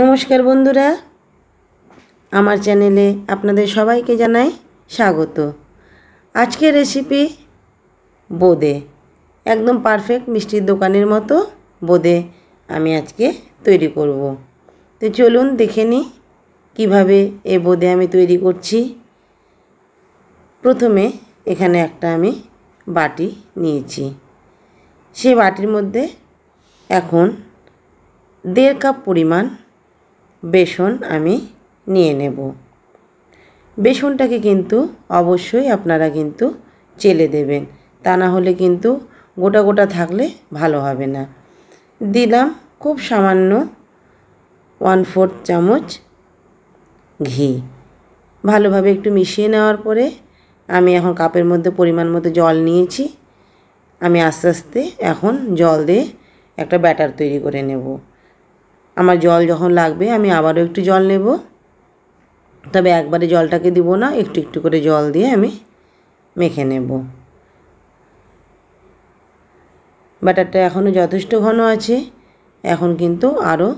নমস্কার বন্ধুরা আমার চ্যানেলে আপনাদের সবাইকে জানাই স্বাগত আজকের রেসিপি বোদে একদম পারফেক্ট মিষ্টির দোকানের মতো বোদে আমি আজকে তৈরি করব তো চলুন দেখে নিই কীভাবে এ বোদে আমি তৈরি করছি প্রথমে এখানে একটা আমি বাটি নিয়েছি সে বাটির মধ্যে এখন দেড় কাপ পরিমাণ বেসন আমি নিয়ে নেব বেসনটাকে কিন্তু অবশ্যই আপনারা কিন্তু চেলে দেবেন তা না হলে কিন্তু গোটা গোটা থাকলে ভালো হবে না দিলাম খুব সামান্য ওয়ান ফোর্থ চামচ ঘি ভালোভাবে একটু মিশিয়ে নেওয়ার পরে আমি এখন কাপের মধ্যে পরিমাণ মতো জল নিয়েছি আমি আস্তে আস্তে এখন জল দিয়ে একটা ব্যাটার তৈরি করে নেব আমার জল যখন লাগবে আমি আবারও একটু জল নেব তবে একবারে জলটাকে দিব না একটু একটু করে জল দিয়ে আমি মেখে নেব ব্যাটারটা এখনও যথেষ্ট ঘন আছে এখন কিন্তু আরও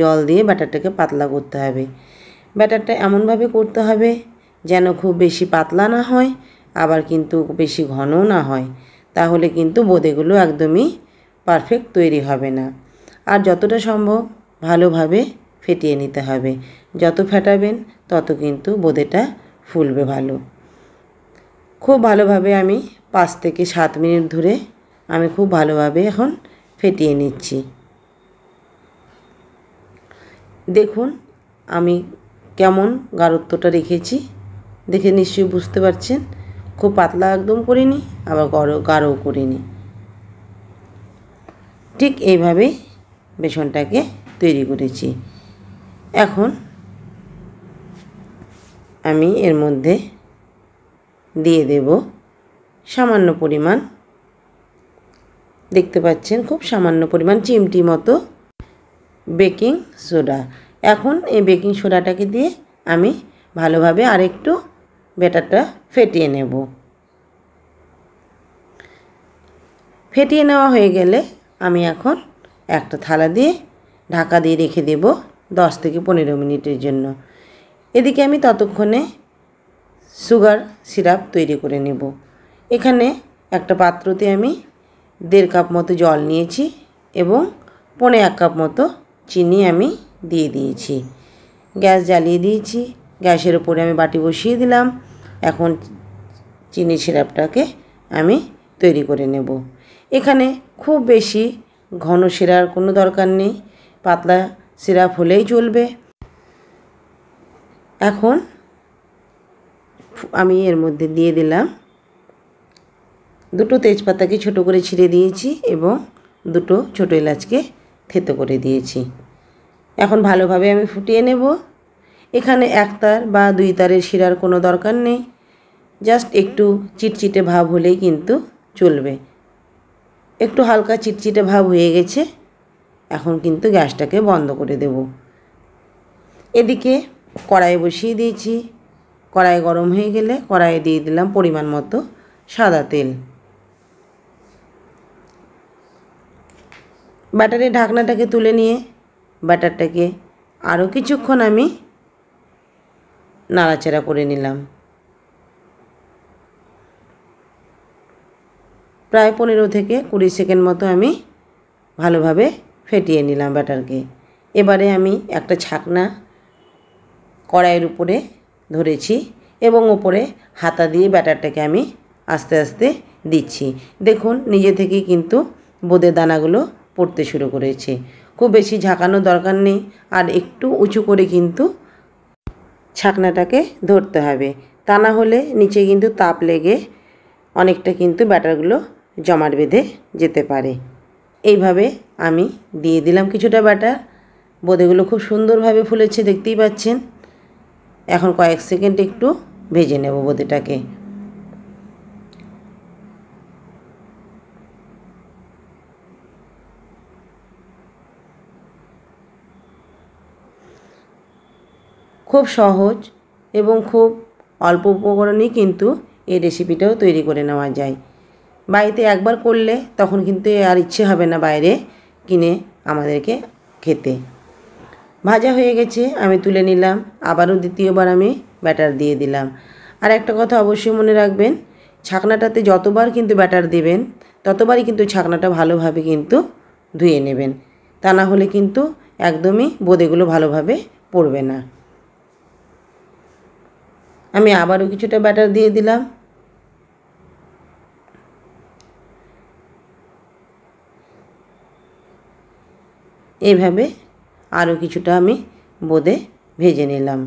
জল দিয়ে ব্যাটারটাকে পাতলা করতে হবে ব্যাটারটা এমনভাবে করতে হবে যেন খুব বেশি পাতলা না হয় আবার কিন্তু বেশি ঘনও না হয় তাহলে কিন্তু বোঁদেগুলো একদমই পারফেক্ট তৈরি হবে না আর যতটা সম্ভব ভালোভাবে ফেটিয়ে নিতে হবে যত ফেটাবেন তত কিন্তু বোঁদেটা ফুলবে ভালো খুব ভালোভাবে আমি পাঁচ থেকে সাত মিনিট ধরে আমি খুব ভালোভাবে এখন ফেটিয়ে নিচ্ছি দেখুন আমি কেমন গাঢ়ত্বটা রেখেছি দেখে নিশ্চয়ই বুঝতে পারছেন খুব পাতলা একদম করিনি আবার গাঢ় গাঢ়ও করিনি ঠিক এইভাবেই বেসনটাকে তৈরি করেছি এখন আমি এর মধ্যে দিয়ে দেব সামান্য পরিমাণ দেখতে পাচ্ছেন খুব সামান্য পরিমাণ চিমটি মতো বেকিং সোডা এখন এই বেকিং সোডাটাকে দিয়ে আমি ভালোভাবে আরেকটু ব্যাটারটা ফেটিয়ে নেব ফেটিয়ে নেওয়া হয়ে গেলে আমি এখন একটা থালা দিয়ে ঢাকা দিয়ে রেখে দেব দশ থেকে পনেরো মিনিটের জন্য এদিকে আমি ততক্ষণে সুগার সিরাপ তৈরি করে নেব এখানে একটা পাত্রতে আমি দেড় কাপ মতো জল নিয়েছি এবং পনে এক কাপ মতো চিনি আমি দিয়ে দিয়েছি গ্যাস জ্বালিয়ে দিয়েছি গ্যাসের ওপরে আমি বাটি বসিয়ে দিলাম এখন চিনি সিরাপটাকে আমি তৈরি করে নেব এখানে খুব বেশি ঘন সেরার কোনো দরকার নেই পাতলা সিরাপ হলেই চলবে এখন আমি এর মধ্যে দিয়ে দিলাম দুটো তেজপাতাকে ছোট করে ছিঁড়ে দিয়েছি এবং দুটো ছোট এলাচকে থেতো করে দিয়েছি এখন ভালোভাবে আমি ফুটিয়ে নেব এখানে এক তার বা দুই তারের শিরার কোনো দরকার নেই জাস্ট একটু চিটচিটে ভাব হলেই কিন্তু চলবে একটু হালকা চিটচিটে ভাব হয়ে গেছে এখন কিন্তু গ্যাসটাকে বন্ধ করে দেব এদিকে কড়াই বসিয়ে দিয়েছি কড়াই গরম হয়ে গেলে কড়াইয়ে দিয়ে দিলাম পরিমাণ মতো সাদা তেল ব্যাটারের ঢাকনাটাকে তুলে নিয়ে ব্যাটারটাকে আরও কিছুক্ষণ আমি নাড়াচাড়া করে নিলাম প্রায় পনেরো থেকে কুড়ি সেকেন্ড মতো আমি ভালোভাবে ফেটিয়ে নিলাম ব্যাটারকে এবারে আমি একটা ছাকনা কড়াইয়ের উপরে ধরেছি এবং ওপরে হাতা দিয়ে ব্যাটারটাকে আমি আস্তে আস্তে দিচ্ছি দেখুন নিজে থেকে কিন্তু বোঁদে দানাগুলো পড়তে শুরু করেছে খুব বেশি ঝাঁকানো দরকার নেই আর একটু উঁচু করে কিন্তু ছাকনাটাকে ধরতে হবে তা না হলে নিচে কিন্তু তাপ লেগে অনেকটা কিন্তু ব্যাটারগুলো জমাট বেঁধে যেতে পারে এইভাবে আমি দিয়ে দিলাম কিছুটা বাটার বোঁদেগুলো খুব সুন্দরভাবে ফুলেছে দেখতেই পাচ্ছেন এখন কয়েক সেকেন্ড একটু ভেজে নেব বোঁদেটাকে খুব সহজ এবং খুব অল্প উপকরণেই কিন্তু এই রেসিপিটাও তৈরি করে নেওয়া যায় বাড়িতে একবার করলে তখন কিন্তু আর ইচ্ছে হবে না বাইরে কিনে আমাদেরকে খেতে ভাজা হয়ে গেছে আমি তুলে নিলাম আবারও দ্বিতীয়বার আমি ব্যাটার দিয়ে দিলাম আর একটা কথা অবশ্যই মনে রাখবেন ছাকনাটাতে যতবার কিন্তু ব্যাটার দেবেন ততবারই কিন্তু ছাকনাটা ভালোভাবে কিন্তু ধুয়ে নেবেন তা না হলে কিন্তু একদমই বোদেগুলো ভালোভাবে পড়বে না আমি আবারও কিছুটা ব্যাটার দিয়ে দিলাম এভাবে আরও কিছুটা আমি বোঁদে ভেজে নিলাম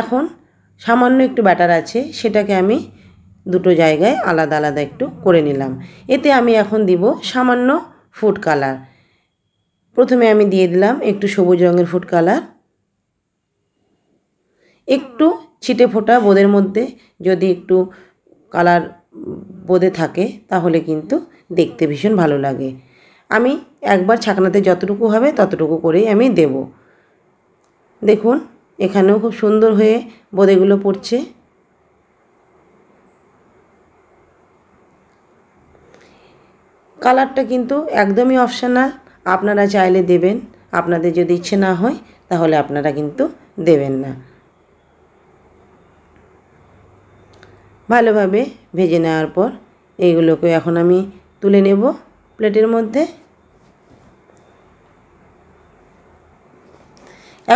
এখন সামান্য একটু ব্যাটার আছে সেটাকে আমি দুটো জায়গায় আলাদা আলাদা একটু করে নিলাম এতে আমি এখন দিব সামান্য ফুড কালার প্রথমে আমি দিয়ে দিলাম একটু সবুজ রঙের ফুড কালার একটু ছিটে ফোটা বোদের মধ্যে যদি একটু কালার বোদে থাকে তাহলে কিন্তু দেখতে ভীষণ ভালো লাগে আমি একবার ছাকনাতে যতটুকু হবে ততটুকু করেই আমি দেব দেখুন এখানেও খুব সুন্দর হয়ে বোদেগুলো পড়ছে কালারটা কিন্তু একদমই অপশানাল আপনারা চাইলে দেবেন আপনাদের যদি ইচ্ছে না হয় তাহলে আপনারা কিন্তু দেবেন না ভালোভাবে ভেজে নেওয়ার পর এইগুলোকে এখন আমি তুলে নেব প্লেটের মধ্যে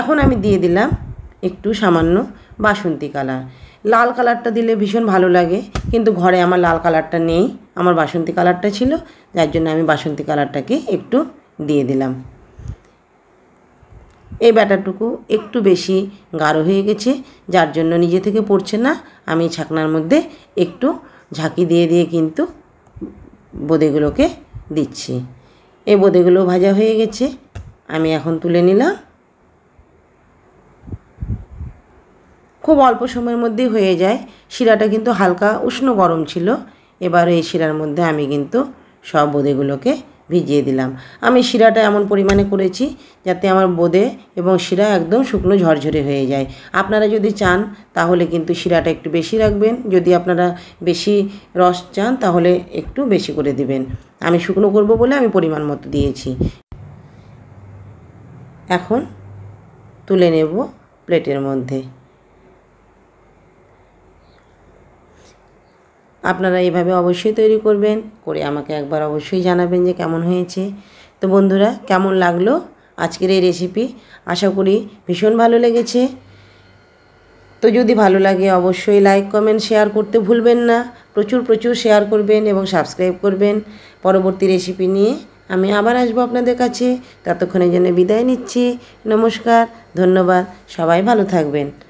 এখন আমি দিয়ে দিলাম একটু সামান্য বাসন্তী কালার লাল কালারটা দিলে ভীষণ ভালো লাগে কিন্তু ঘরে আমার লাল কালারটা নেই আমার বাসন্তী কালারটা ছিল যার জন্য আমি বাসন্তী কালারটাকে একটু দিয়ে দিলাম এই ব্যাটারটুকু একটু বেশি গাঢ় হয়ে গেছে যার জন্য নিজে থেকে পড়ছে না আমি ছাকনার মধ্যে একটু ঝাঁকি দিয়ে দিয়ে কিন্তু বোদেগুলোকে দিচ্ছি এই বোদেগুলো ভাজা হয়ে গেছে আমি এখন তুলে নিলাম খুব অল্প সময়ের মধ্যেই হয়ে যায় শিরাটা কিন্তু হালকা উষ্ণ গরম ছিল এবার এই শিরার মধ্যে আমি কিন্তু সব বোঁদেগুলোকে ভিজিয়ে দিলাম আমি শিরাটা এমন পরিমাণে করেছি যাতে আমার বোদে এবং শিরা একদম শুকনো ঝরঝরে হয়ে যায় আপনারা যদি চান তাহলে কিন্তু শিরাটা একটু বেশি রাখবেন যদি আপনারা বেশি রস চান তাহলে একটু বেশি করে দেবেন আমি শুকনো করব বলে আমি পরিমাণ মতো দিয়েছি এখন তুলে নেব প্লেটের মধ্যে আপনারা এভাবে অবশ্যই তৈরি করবেন করে আমাকে একবার অবশ্যই জানাবেন যে কেমন হয়েছে তো বন্ধুরা কেমন লাগলো আজকের এই রেসিপি আশা করি ভীষণ ভালো লেগেছে তো যদি ভালো লাগে অবশ্যই লাইক কমেন্ট শেয়ার করতে ভুলবেন না প্রচুর প্রচুর শেয়ার করবেন এবং সাবস্ক্রাইব করবেন পরবর্তী রেসিপি নিয়ে আমি আবার আসবো আপনাদের কাছে ততক্ষণের জন্য বিদায় নিচ্ছি নমস্কার ধন্যবাদ সবাই ভালো থাকবেন